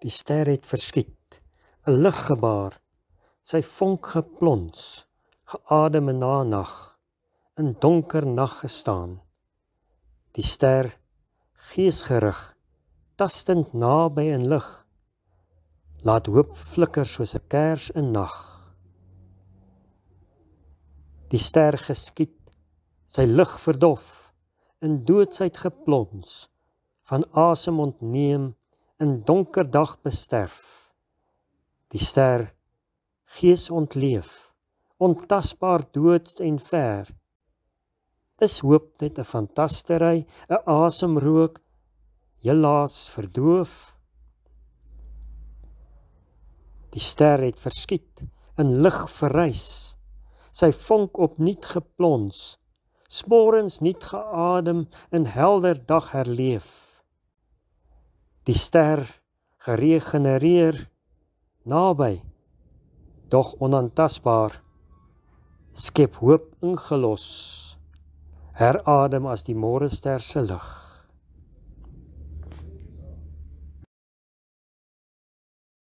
Die ster het verskiet, 'n lig gebaar, sy vonk geplons, geadem in na nag, in donker nag gestaan. Die ster geesgerig, tastend naby in lig, laat hoop flikker soos 'n kers in nag. Die ster geskiet, sy lig verdof, in doodsheid geplons, van asem ontneem. Awesome in donker dag besterf. Die ster gees ontleef, ontasbaar doods en ver. Is hoop net 'n fantastery, 'n asemrook, helaas verdoof. Die ster het verskiet, in lig verrys. Sy vonk opnuut geplons, sporens nuut geadem in helder dag herleef die ster geregenereer naby dog onantastbaar skep hoop ingelos herademas die môrester se lig